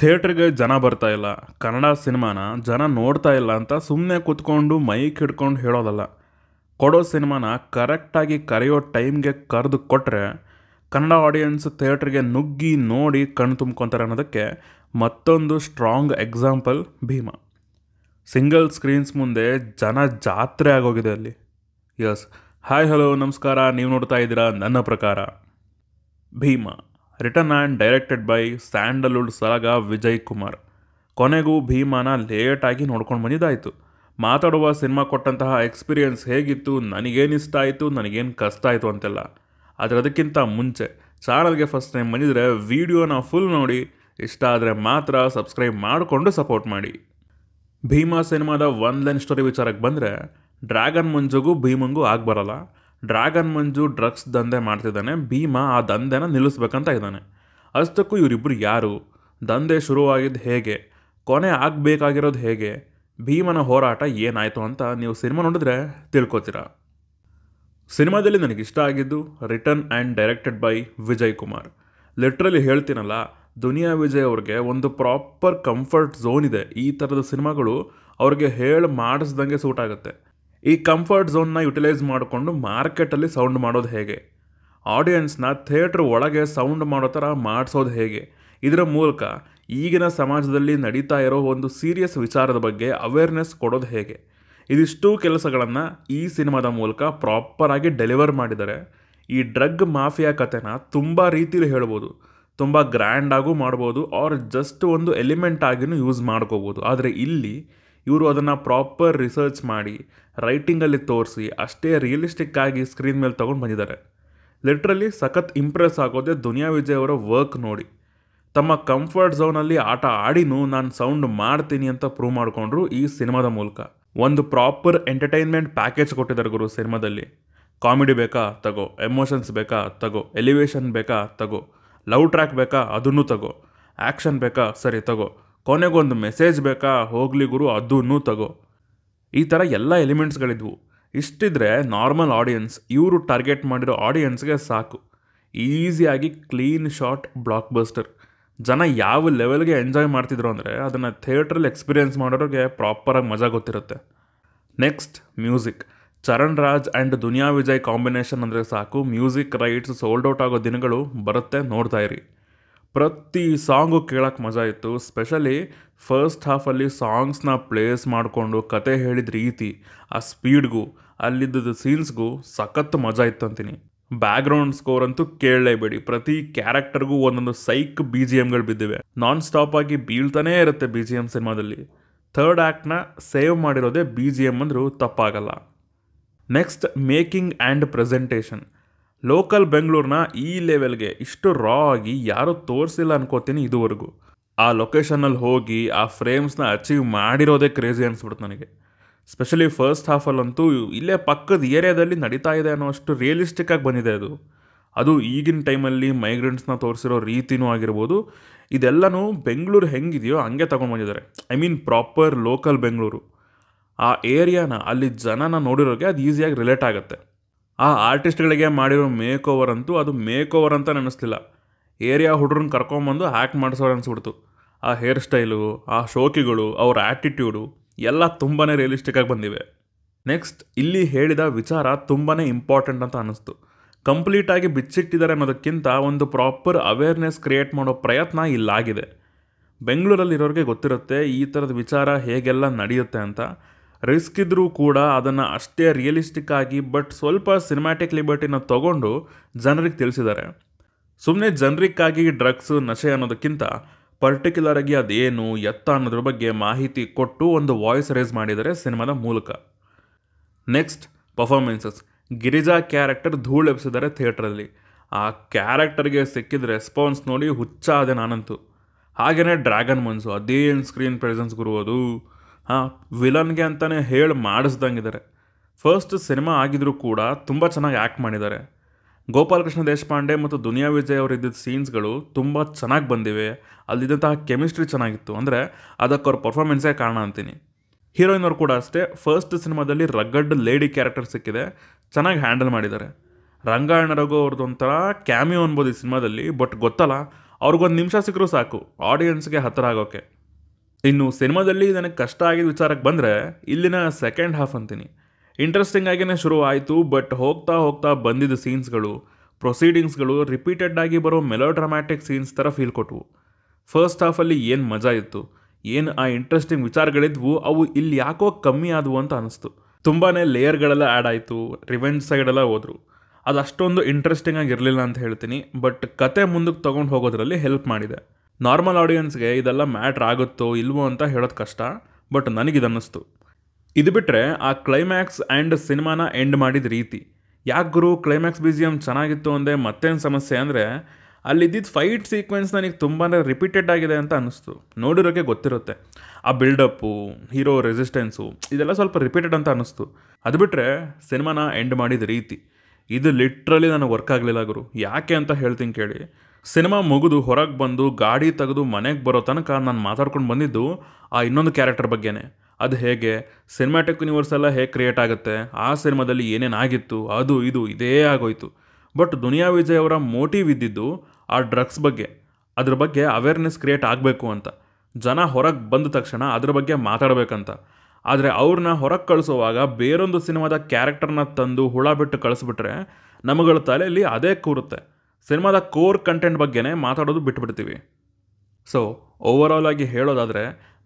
ಥಿಯೇಟ್ರಿಗೆ ಜನ ಬರ್ತಾ ಇಲ್ಲ ಕನ್ನಡ ಸಿನಿಮಾನ ಜನ ನೋಡ್ತಾ ಇಲ್ಲ ಅಂತ ಸುಮ್ಮನೆ ಕೂತ್ಕೊಂಡು ಮೈಕ್ ಹಿಡ್ಕೊಂಡು ಹೇಳೋದಲ್ಲ ಕೊಡೋ ಸಿನಿಮಾನ ಕರೆಕ್ಟಾಗಿ ಕರೆಯೋ ಟೈಮ್ಗೆ ಕರೆದು ಕೊಟ್ಟರೆ ಕನ್ನಡ ಆಡಿಯನ್ಸ್ ಥಿಯೇಟ್ರಿಗೆ ನುಗ್ಗಿ ನೋಡಿ ಕಣ್ಣು ತುಂಬ್ಕೊತಾರೆ ಅನ್ನೋದಕ್ಕೆ ಮತ್ತೊಂದು strong example Bheema single screens ಮುಂದೆ ಜನ ಜಾತ್ರೆ ಆಗೋಗಿದೆ ಅಲ್ಲಿ ಯಸ್ ಹಾಯ್ ಹಲೋ ನಮಸ್ಕಾರ ನೀವು ನೋಡ್ತಾ ಇದ್ದೀರಾ ನನ್ನ ಪ್ರಕಾರ Bheema written and directed by Sandalwood Salaga Vijay Kumar ಕೊನೆಗೂ ಭೀಮಾನ ಲೇಟಾಗಿ ನೋಡ್ಕೊಂಡು ಬಂದಿದ್ದಾಯಿತು ಮಾತಾಡುವ ಸಿನಿಮಾ ಕೊಟ್ಟಂತಹ ಎಕ್ಸ್ಪೀರಿಯೆನ್ಸ್ ಹೇಗಿತ್ತು ನನಗೇನು ಇಷ್ಟ ಆಯಿತು ನನಗೇನು ಕಷ್ಟ ಆಯಿತು ಅಂತೆಲ್ಲ ಆದರೆ ಅದಕ್ಕಿಂತ ಮುಂಚೆ ಚಾನಲ್ಗೆ ಫಸ್ಟ್ ಟೈಮ್ ಬಂದಿದರೆ ವೀಡಿಯೋನ ಫುಲ್ ನೋಡಿ ಇಷ್ಟ ಆದರೆ ಮಾತ್ರ ಸಬ್ಸ್ಕ್ರೈಬ್ ಮಾಡಿಕೊಂಡು ಸಪೋರ್ಟ್ ಮಾಡಿ ಭೀಮಾ ಸಿನಿಮಾದ ಒನ್ ಲೈನ್ ಸ್ಟೋರಿ ವಿಚಾರಕ್ಕೆ ಬಂದರೆ ಡ್ರ್ಯಾಗನ್ ಮುಂಜಗೂ ಭೀಮಂಗೂ ಆಗಿ ಬರಲ್ಲ ಡ್ರ್ಯಾಗನ್ ಮಂಜು ಡ್ರಗ್ಸ್ ದಂಧೆ ಮಾಡ್ತಿದ್ದಾನೆ ಭೀಮಾ ಆ ದಂಧೆನ ನಿಲ್ಲಿಸ್ಬೇಕಂತ ಇದ್ದಾನೆ ಅಷ್ಟಕ್ಕೂ ಇವರಿಬ್ಬರು ಯಾರು ದಂಧೆ ಶುರುವಾಗಿದ್ದು ಹೇಗೆ ಕೊನೆ ಆಗಬೇಕಾಗಿರೋದು ಹೇಗೆ ಭೀಮನ ಹೋರಾಟ ಏನಾಯಿತು ಅಂತ ನೀವು ಸಿನಿಮಾ ನೋಡಿದ್ರೆ ತಿಳ್ಕೊತೀರಾ ಸಿನಿಮಾದಲ್ಲಿ ಇಷ್ಟ ಆಗಿದ್ದು written and directed by Vijay Kumar literally ಹೇಳ್ತೀನಲ್ಲ ದುನಿಯಾ ವಿಜಯ್ ಅವ್ರಿಗೆ ಒಂದು ಪ್ರಾಪರ್ ಕಂಫರ್ಟ್ ಝೋನ್ ಇದೆ ಈ ಥರದ ಸಿನಿಮಾಗಳು ಅವ್ರಿಗೆ ಹೇಳಿ ಮಾಡಿಸ್ದಂಗೆ ಸೂಟ್ ಆಗುತ್ತೆ ಈ ಕಂಫರ್ಟ್ ಝೋನ್ನ ಯುಟಿಲೈಸ್ ಮಾಡಿಕೊಂಡು ಮಾರ್ಕೆಟಲ್ಲಿ ಸೌಂಡ್ ಮಾಡೋದು ಹೇಗೆ ಆಡಿಯನ್ಸ್ನ ಥಿಯೇಟ್ರ್ ಒಳಗೆ ಸೌಂಡ್ ಮಾಡೋ ಥರ ಮಾಡಿಸೋದು ಹೇಗೆ ಇದರ ಮೂಲಕ ಈಗಿನ ಸಮಾಜದಲ್ಲಿ ನಡೀತಾ ಇರೋ ಒಂದು ಸೀರಿಯಸ್ ವಿಚಾರದ ಬಗ್ಗೆ ಅವೇರ್ನೆಸ್ ಕೊಡೋದು ಹೇಗೆ ಇದಿಷ್ಟು ಕೆಲಸಗಳನ್ನು ಈ ಸಿನಿಮಾದ ಮೂಲಕ ಪ್ರಾಪರಾಗಿ ಡೆಲಿವರ್ ಮಾಡಿದರೆ ಈ ಡ್ರಗ್ ಮಾಫಿಯಾ ಕಥೆನ ತುಂಬ ರೀತಿಯಲ್ಲಿ ಹೇಳ್ಬೋದು ತುಂಬ ಗ್ರ್ಯಾಂಡಾಗೂ ಮಾಡ್ಬೋದು ಆರ್ ಜಸ್ಟ್ ಒಂದು ಎಲಿಮೆಂಟ್ ಆಗಿನೂ ಯೂಸ್ ಮಾಡ್ಕೋಬೋದು ಆದರೆ ಇಲ್ಲಿ ಇವರು ಅದನ್ನು ಪ್ರಾಪರ್ ರಿಸರ್ಚ್ ಮಾಡಿ ರೈಟಿಂಗಲ್ಲಿ ತೋರಿಸಿ ಅಷ್ಟೇ ರಿಯಲಿಸ್ಟಿಕ್ ಆಗಿ ಸ್ಕ್ರೀನ್ ಮೇಲೆ ತೊಗೊಂಡು ಬಂದಿದ್ದಾರೆ ಲಿಟ್ರಲಿ ಸಖತ್ ಇಂಪ್ರೆಸ್ ಆಗೋದೆ ದುನಿಯಾ ವಿಜಯ್ ಅವರ ವರ್ಕ್ ನೋಡಿ ತಮ್ಮ ಕಂಫರ್ಟ್ ಝೋನಲ್ಲಿ ಆಟ ಆಡಿನೂ ನಾನು ಸೌಂಡ್ ಮಾಡ್ತೀನಿ ಅಂತ ಪ್ರೂವ್ ಮಾಡಿಕೊಂಡ್ರು ಈ ಸಿನಿಮಾದ ಮೂಲಕ ಒಂದು ಪ್ರಾಪರ್ ಎಂಟರ್ಟೈನ್ಮೆಂಟ್ ಪ್ಯಾಕೇಜ್ ಕೊಟ್ಟಿದ್ದಾರೆ ಗುರು ಸಿನಿಮಾದಲ್ಲಿ ಕಾಮಿಡಿ ಬೇಕಾ ತಗೋ ಎಮೋಷನ್ಸ್ ಬೇಕಾ ತಗೋ ಎಲಿವೇಶನ್ ಬೇಕಾ ತಗೋ ಲವ್ ಟ್ರ್ಯಾಕ್ ಬೇಕಾ ಅದನ್ನು ತಗೋ ಆ್ಯಕ್ಷನ್ ಬೇಕಾ ಸರಿ ತಗೋ ಕೊನೆಗೊಂದು ಮೆಸೇಜ್ ಬೇಕಾ ಹೋಗಲಿ ಗುರು ಅದನ್ನೂ ತಗೋ ಈ ಥರ ಎಲ್ಲ ಎಲಿಮೆಂಟ್ಸ್ಗಳಿದ್ವು ಇಷ್ಟಿದ್ರೆ ನಾರ್ಮಲ್ ಆಡಿಯನ್ಸ್ ಇವರು ಟಾರ್ಗೆಟ್ ಮಾಡಿರೋ ಆಡಿಯನ್ಸ್ಗೆ ಸಾಕು ಈಸಿಯಾಗಿ ಕ್ಲೀನ್ ಶಾಟ್ ಬ್ಲಾಕ್ ಬಸ್ಟರ್ ಜನ ಯಾವ ಲೆವೆಲ್ಗೆ ಎಂಜಾಯ್ ಮಾಡ್ತಿದ್ರು ಅಂದರೆ ಅದನ್ನು ಥಿಯೇಟ್ರಲ್ಲಿ ಎಕ್ಸ್ಪೀರಿಯೆನ್ಸ್ ಮಾಡೋರಿಗೆ ಪ್ರಾಪರಾಗಿ ಮಜಾ ಗೊತ್ತಿರುತ್ತೆ next music Charan Raj and Duniya Vijay combination ಅಂದರೆ ಸಾಕು ಮ್ಯೂಸಿಕ್ ರೈಟ್ಸ್ ಸೋಲ್ಡ್ ಔಟ್ ಆಗೋ ದಿನಗಳು ಬರುತ್ತೆ ನೋಡ್ತಾ ಇರಿ ಪ್ರತಿ ಸಾಂಗು ಕೇಳೋಕ್ಕೆ ಮಜಾ ಇತ್ತು ಸ್ಪೆಷಲಿ ಫಸ್ಟ್ ಹಾಫಲ್ಲಿ ಸಾಂಗ್ಸ್ನ ಪ್ಲೇಸ್ ಮಾಡಿಕೊಂಡು ಕತೆ ಹೇಳಿದ ರೀತಿ ಆ ಸ್ಪೀಡ್ಗೂ ಅಲ್ಲಿದ್ದ ಸೀನ್ಸ್ಗೂ ಸಖತ್ ಮಜಾ ಇತ್ತು ಅಂತೀನಿ ಬ್ಯಾಕ್ಗ್ರೌಂಡ್ ಸ್ಕೋರ್ ಅಂತೂ ಕೇಳಲೇಬೇಡಿ ಪ್ರತಿ ಕ್ಯಾರೆಕ್ಟರ್ಗೂ ಒಂದೊಂದು ಸೈಕ್ ಬಿ ಜಿ ಎಮ್ಗಳು ಬಿದ್ದಿವೆ ನಾನ್ ಸ್ಟಾಪ್ ಆಗಿ ಬೀಳ್ತಾನೇ ಇರುತ್ತೆ ಬಿ ಜಿ ಎಮ್ ಸಿನಿಮಾದಲ್ಲಿ ಥರ್ಡ್ ಆ್ಯಕ್ಟ್ನ ಸೇವ್ ಮಾಡಿರೋದೇ ಬಿ ಜಿ ಎಮ್ ಅಂದರೂ ತಪ್ಪಾಗಲ್ಲ next making and presentation local ಬೆಂಗಳೂರನ್ನ ಈ ಲೆವೆಲ್ಗೆ ಇಷ್ಟು ರಾ ಆಗಿ ಯಾರೂ ತೋರಿಸಿಲ್ಲ ಅನ್ಕೋತೀನಿ ಇದುವರೆಗೂ ಆ ಲೊಕೇಶನಲ್ಲಿ ಹೋಗಿ ಆ ಫ್ರೇಮ್ಸ್ನ ಅಚೀವ್ ಮಾಡಿರೋದೇ ಕ್ರೇಜಿ ಅನಿಸ್ಬಿಡ್ತು ನನಗೆ ಸ್ಪೆಷಲಿ ಫಸ್ಟ್ ಹಾಫಲ್ಲಂತೂ ಇಲ್ಲೇ ಪಕ್ಕದ ಏರಿಯಾದಲ್ಲಿ ನಡೀತಾ ಇದೆ ಅನ್ನೋ ಅಷ್ಟು ರಿಯಲಿಸ್ಟಿಕ್ಕಾಗಿ ಬಂದಿದೆ ಅದು ಅದು ಈಗಿನ ಟೈಮಲ್ಲಿ ಮೈಗ್ರೆಂಟ್ಸ್ನ ತೋರಿಸಿರೋ ರೀತಿನೂ ಆಗಿರ್ಬೋದು ಇದೆಲ್ಲನೂ ಬೆಂಗಳೂರು ಹೆಂಗಿದೆಯೋ ಹಂಗೆ ಬಂದಿದ್ದಾರೆ I mean proper local Bengaluru ಆ ಏರಿಯಾನ ಅಲ್ಲಿ ಜನನ ನೋಡಿರೋಗೆ ಅದು ಈಸಿಯಾಗಿ ರಿಲೇಟ್ ಆಗುತ್ತೆ ಆ ಆರ್ಟಿಸ್ಟ್ಗಳಿಗೆ ಮಾಡಿರೋ ಮೇಕ್ ಓವರ್ ಅಂತೂ ಅದು ಮೇಕ್ ಓವರ್ ಅಂತ ನೆನೆಸ್ತಿಲ್ಲ ಏರಿಯಾ ಹುಡ್ರನ್ನ ಕರ್ಕೊಂಬಂದು ಹ್ಯಾಕ್ ಮಾಡಿಸೋರು ಅನಿಸ್ಬಿಡ್ತು ಆ ಹೇರ್ ಸ್ಟೈಲು ಆ ಶೋಕಿಗಳು ಅವರ ಆ್ಯಟಿಟ್ಯೂಡು ಎಲ್ಲ ತುಂಬಾ ರಿಯಲಿಸ್ಟಿಕ್ಕಾಗಿ ಬಂದಿವೆ ನೆಕ್ಸ್ಟ್ ಇಲ್ಲಿ ಹೇಳಿದ ವಿಚಾರ ತುಂಬಾ ಇಂಪಾರ್ಟೆಂಟ್ ಅಂತ ಅನ್ನಿಸ್ತು ಕಂಪ್ಲೀಟಾಗಿ ಬಿಚ್ಚಿಟ್ಟಿದ್ದಾರೆ ಅನ್ನೋದಕ್ಕಿಂತ ಒಂದು ಪ್ರಾಪರ್ ಅವೇರ್ನೆಸ್ ಕ್ರಿಯೇಟ್ ಮಾಡೋ ಪ್ರಯತ್ನ ಇಲ್ಲಾಗಿದೆ ಬೆಂಗಳೂರಲ್ಲಿರೋರಿಗೆ ಗೊತ್ತಿರುತ್ತೆ ಈ ಥರದ ವಿಚಾರ ಹೇಗೆಲ್ಲ ನಡೆಯುತ್ತೆ ಅಂತ ರಿಸ್ಕ್ ಇದ್ದರೂ ಕೂಡ ಅದನ್ನು ಅಷ್ಟೇ ರಿಯಲಿಸ್ಟಿಕ್ ಆಗಿ ಬಟ್ ಸ್ವಲ್ಪ ಸಿನಿಮ್ಯಾಟಿಕ್ ಲಿಬರ್ಟಿನ ತಗೊಂಡು ಜನರಿಗೆ ತಿಳಿಸಿದ್ದಾರೆ ಸುಮ್ಮನೆ ಜನರಿಗಾಗಿ ಡ್ರಗ್ಸ್ ನಶೆ ಅನ್ನೋದಕ್ಕಿಂತ ಪರ್ಟಿಕ್ಯುಲರ್ ಆಗಿ ಅದೇನು ಎತ್ತ ಅನ್ನೋದ್ರ ಬಗ್ಗೆ ಮಾಹಿತಿ ಕೊಟ್ಟು ಒಂದು ವಾಯ್ಸ್ ರೇಸ್ ಮಾಡಿದ್ದಾರೆ ಸಿನಿಮಾದ ಮೂಲಕ ನೆಕ್ಸ್ಟ್ ಪರ್ಫಾರ್ಮೆನ್ಸಸ್ ಗಿರಿಜಾ ಕ್ಯಾರೆಕ್ಟರ್ ಧೂಳು ಎಬ್ಸಿದ್ದಾರೆ ಥಿಯೇಟ್ರಲ್ಲಿ ಆ ಕ್ಯಾರೆಕ್ಟರ್ಗೆ ಸಿಕ್ಕಿದ ರೆಸ್ಪಾನ್ಸ್ ನೋಡಿ ಹುಚ್ಚ ಅದೇ ನಾನಂತೂ ಹಾಗೆಯೇ ಡ್ರ್ಯಾಗನ್ ಮನ್ಸು ಅದೇನು ಸ್ಕ್ರೀನ್ ಪ್ರೆಸೆನ್ಸ್ ಗುರುವುದು ಹಾಂ ವಿಲನ್ಗೆ ಅಂತಲೇ ಹೇಳಿ ಮಾಡಿಸ್ದಂಗಿದ್ದಾರೆ ಫಸ್ಟ್ ಸಿನಿಮಾ ಆಗಿದ್ರೂ ಕೂಡ ತುಂಬ ಚೆನ್ನಾಗಿ ಆ್ಯಕ್ಟ್ ಮಾಡಿದ್ದಾರೆ ಗೋಪಾಲಕೃಷ್ಣ ದೇಶಪಾಂಡೆ ಮತ್ತು ದುನಿಯಾ ವಿಜಯ್ ಅವರಿದ್ದ ಸೀನ್ಸ್ಗಳು ತುಂಬ ಚೆನ್ನಾಗಿ ಬಂದಿವೆ ಅಲ್ಲಿದ್ದಂತಹ ಕೆಮಿಸ್ಟ್ರಿ ಚೆನ್ನಾಗಿತ್ತು ಅಂದರೆ ಅದಕ್ಕೆ ಅವ್ರ ಪರ್ಫಾರ್ಮೆನ್ಸೇ ಕಾರಣ ಅಂತೀನಿ ಹೀರೋಯಿನ್ ಅವರು ಕೂಡ ಅಷ್ಟೇ ಫಸ್ಟ್ ಸಿನಿಮಾದಲ್ಲಿ ರಗ್ಗಡ್ ಲೇಡಿ ಕ್ಯಾರೆಕ್ಟರ್ ಸಿಕ್ಕಿದೆ ಚೆನ್ನಾಗಿ ಹ್ಯಾಂಡಲ್ ಮಾಡಿದ್ದಾರೆ ರಘು ಅವ್ರದ್ದು ಒಂಥರ ಕ್ಯಾಮಿಯೋ ಅನ್ಬೋದು ಈ ಸಿನಿಮಾದಲ್ಲಿ ಬಟ್ ಗೊತ್ತಲ್ಲ ಅವ್ರಿಗೊಂದು ನಿಮಿಷ ಸಿಕ್ಕರೂ ಸಾಕು ಆಡಿಯನ್ಸ್ಗೆ ಹತ್ತಿರ ಆಗೋಕ್ಕೆ ಇನ್ನು ಸಿನಿಮಾದಲ್ಲಿ ನನಗೆ ಕಷ್ಟ ಆಗಿದ್ದ ವಿಚಾರಕ್ಕೆ ಬಂದರೆ ಇಲ್ಲಿನ ಸೆಕೆಂಡ್ ಹಾಫ್ ಅಂತೀನಿ ಇಂಟ್ರೆಸ್ಟಿಂಗ್ ಆಗಿಯೇ ಶುರು ಆಯಿತು ಬಟ್ ಹೋಗ್ತಾ ಹೋಗ್ತಾ ಬಂದಿದ್ದ ಸೀನ್ಸ್ಗಳು ಪ್ರೊಸೀಡಿಂಗ್ಸ್ಗಳು ರಿಪೀಟೆಡ್ ಆಗಿ ಬರೋ ಮೆಲೋ ಡ್ರಾಮ್ಯಾಟಿಕ್ ಸೀನ್ಸ್ ಥರ ಫೀಲ್ ಕೊಟ್ಟವು ಫಸ್ಟ್ ಹಾಫಲ್ಲಿ ಏನು ಮಜಾ ಇತ್ತು ಏನು ಆ ಇಂಟ್ರೆಸ್ಟಿಂಗ್ ವಿಚಾರಗಳಿದ್ವು ಅವು ಇಲ್ಲಿ ಯಾಕೋ ಕಮ್ಮಿ ಆದವು ಅಂತ ಅನಿಸ್ತು ತುಂಬಾ ಲೇಯರ್ಗಳೆಲ್ಲ ಆ್ಯಡ್ ಆಯಿತು ರಿವೆಂಜ್ ಸೈಡೆಲ್ಲ ಹೋದರು ಅದು ಅಷ್ಟೊಂದು ಇಂಟ್ರೆಸ್ಟಿಂಗ್ ಆಗಿರಲಿಲ್ಲ ಅಂತ ಹೇಳ್ತೀನಿ ಬಟ್ ಕತೆ ಮುಂದಕ್ಕೆ ತೊಗೊಂಡು ಹೋಗೋದ್ರಲ್ಲಿ ಹೆಲ್ಪ್ ಮಾಡಿದೆ ನಾರ್ಮಲ್ ಆಡಿಯನ್ಸ್ಗೆ ಇದೆಲ್ಲ ಮ್ಯಾಟ್ರ್ ಆಗುತ್ತೋ ಇಲ್ವೋ ಅಂತ ಹೇಳೋದು ಕಷ್ಟ ಬಟ್ ನನಗಿದನ್ನಿಸ್ತು ಇದು ಬಿಟ್ಟರೆ ಆ ಕ್ಲೈಮ್ಯಾಕ್ಸ್ ಆ್ಯಂಡ್ ಸಿನಿಮಾನ ಎಂಡ್ ಮಾಡಿದ ರೀತಿ ಯಾಕೆ ಗುರು ಕ್ಲೈಮ್ಯಾಕ್ಸ್ ಮ್ಯೂಸಿಯಮ್ ಚೆನ್ನಾಗಿತ್ತು ಅಂದರೆ ಮತ್ತೇನು ಸಮಸ್ಯೆ ಅಂದರೆ ಅಲ್ಲಿದ್ದಿದ್ದ ಫೈಟ್ ಸೀಕ್ವೆನ್ಸ್ ನನಗೆ ತುಂಬಾ ರಿಪೀಟೆಡ್ ಆಗಿದೆ ಅಂತ ಅನ್ನಿಸ್ತು ನೋಡಿರೋಕ್ಕೆ ಗೊತ್ತಿರುತ್ತೆ ಆ ಬಿಲ್ಡಪ್ಪು ಹೀರೋ ರೆಸಿಸ್ಟೆನ್ಸು ಇದೆಲ್ಲ ಸ್ವಲ್ಪ ರಿಪೀಟೆಡ್ ಅಂತ ಅನ್ನಿಸ್ತು ಅದು ಬಿಟ್ಟರೆ ಸಿನಿಮಾನ ಎಂಡ್ ಮಾಡಿದ ರೀತಿ ಇದು ಲಿಟ್ರಲಿ ನನಗೆ ವರ್ಕ್ ಆಗಲಿಲ್ಲ ಗುರು ಯಾಕೆ ಅಂತ ಹೇಳ್ತೀನಿ ಕೇಳಿ ಸಿನಿಮಾ ಮುಗಿದು ಹೊರಗೆ ಬಂದು ಗಾಡಿ ತೆಗೆದು ಮನೆಗೆ ಬರೋ ತನಕ ನಾನು ಮಾತಾಡ್ಕೊಂಡು ಬಂದಿದ್ದು ಆ ಇನ್ನೊಂದು ಕ್ಯಾರೆಕ್ಟರ್ ಬಗ್ಗೆನೇ ಅದು ಹೇಗೆ ಸಿನಿಮ್ಯಾಟಿಕ್ ಯೂನಿವರ್ಸ್ ಎಲ್ಲ ಹೇಗೆ ಕ್ರಿಯೇಟ್ ಆಗುತ್ತೆ ಆ ಸಿನಿಮಾದಲ್ಲಿ ಏನೇನಾಗಿತ್ತು ಅದು ಇದು ಇದೇ ಆಗೋಯಿತು ಬಟ್ ದುನಿಯಾ ವಿಜಯ್ ಅವರ ಮೋಟಿವ್ ಇದ್ದಿದ್ದು ಆ ಡ್ರಗ್ಸ್ ಬಗ್ಗೆ ಅದ್ರ ಬಗ್ಗೆ ಅವೇರ್ನೆಸ್ ಕ್ರಿಯೇಟ್ ಆಗಬೇಕು ಅಂತ ಜನ ಹೊರಗೆ ಬಂದ ತಕ್ಷಣ ಅದ್ರ ಬಗ್ಗೆ ಮಾತಾಡಬೇಕಂತ ಆದರೆ ಅವ್ರನ್ನ ಹೊರಗೆ ಕಳಿಸೋವಾಗ ಬೇರೊಂದು ಸಿನಿಮಾದ ಕ್ಯಾರೆಕ್ಟರ್ನ ತಂದು ಹುಳ ಬಿಟ್ಟು ಕಳಿಸ್ಬಿಟ್ರೆ ನಮಗಳ ತಲೆಯಲ್ಲಿ ಅದೇ ಕೂರುತ್ತೆ ಸಿನಿಮಾದ ಕೋರ್ ಕಂಟೆಂಟ್ ಬಗ್ಗೆನೇ ಮಾತಾಡೋದು ಬಿಟ್ಬಿಡ್ತೀವಿ ಸೊ ಓವರಾಲ್ ಆಗಿ ಹೇಳೋದಾದರೆ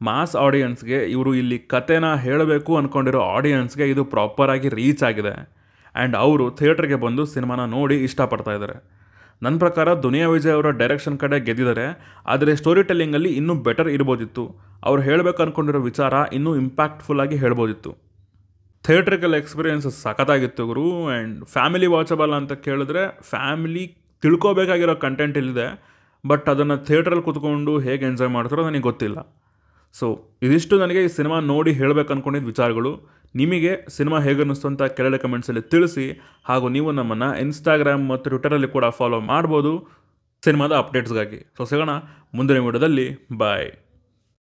ಮಾಸ್ ಆಡಿಯನ್ಸ್ಗೆ ಇವರು ಇಲ್ಲಿ ಕತೆನ ಹೇಳಬೇಕು ಅಂದ್ಕೊಂಡಿರೋ ಆಡಿಯನ್ಸ್ಗೆ ಇದು ಪ್ರಾಪರಾಗಿ ರೀಚ್ ಆಗಿದೆ ಆ್ಯಂಡ್ ಅವರು ಥಿಯೇಟ್ರಿಗೆ ಬಂದು ಸಿನಿಮಾನ ನೋಡಿ ಇಷ್ಟಪಡ್ತಾ ಇದ್ದಾರೆ ನನ್ನ ಪ್ರಕಾರ ದುನಿಯಾ ವಿಜಯ್ ಅವರ ಡೈರೆಕ್ಷನ್ ಕಡೆ ಗೆದ್ದಿದ್ದಾರೆ ಆದರೆ ಸ್ಟೋರಿ ಟೆಲ್ಲಿಂಗಲ್ಲಿ ಇನ್ನೂ ಬೆಟರ್ ಇರ್ಬೋದಿತ್ತು ಅವ್ರು ಹೇಳಬೇಕು ಅಂದ್ಕೊಂಡಿರೋ ವಿಚಾರ ಇನ್ನೂ ಇಂಪ್ಯಾಕ್ಟ್ಫುಲ್ಲಾಗಿ ಹೇಳ್ಬೋದಿತ್ತು ಥಿಯೇಟ್ರಿಕಲ್ ಎಕ್ಸ್ಪೀರಿಯೆನ್ಸ್ ಸಖತ್ತಾಗಿತ್ತು ಗುರು ಆ್ಯಂಡ್ ಫ್ಯಾಮಿಲಿ ವಾಚಬಲ್ ಅಂತ ಕೇಳಿದ್ರೆ ಫ್ಯಾಮಿಲಿ ತಿಳ್ಕೋಬೇಕಾಗಿರೋ ಕಂಟೆಂಟ್ ಇಲ್ಲಿದೆ ಬಟ್ ಅದನ್ನು ಥಿಯೇಟ್ರಲ್ಲಿ ಕೂತ್ಕೊಂಡು ಹೇಗೆ ಎಂಜಾಯ್ ಮಾಡ್ತಾರೋ ನನಗೆ ಗೊತ್ತಿಲ್ಲ ಸೊ ಇದಿಷ್ಟು ನನಗೆ ಈ ಸಿನಿಮಾ ನೋಡಿ ಹೇಳಬೇಕು ಅಂದ್ಕೊಂಡಿದ್ದ ವಿಚಾರಗಳು ನಿಮಗೆ ಸಿನಿಮಾ ಹೇಗೆ ಅನ್ನಿಸ್ತು ಅಂತ ಕೆಳಗಡೆ ಕಮೆಂಟ್ಸಲ್ಲಿ ತಿಳಿಸಿ ಹಾಗೂ ನೀವು ನಮ್ಮನ್ನು ಇನ್ಸ್ಟಾಗ್ರಾಮ್ ಮತ್ತು ಟ್ವಿಟರಲ್ಲಿ ಕೂಡ ಫಾಲೋ ಮಾಡ್ಬೋದು ಸಿನಿಮಾದ ಅಪ್ಡೇಟ್ಸ್ಗಾಗಿ ಸೊ ಸಿಗೋಣ ಮುಂದಿನ ವಿಡಿಯೋದಲ್ಲಿ ಬಾಯ್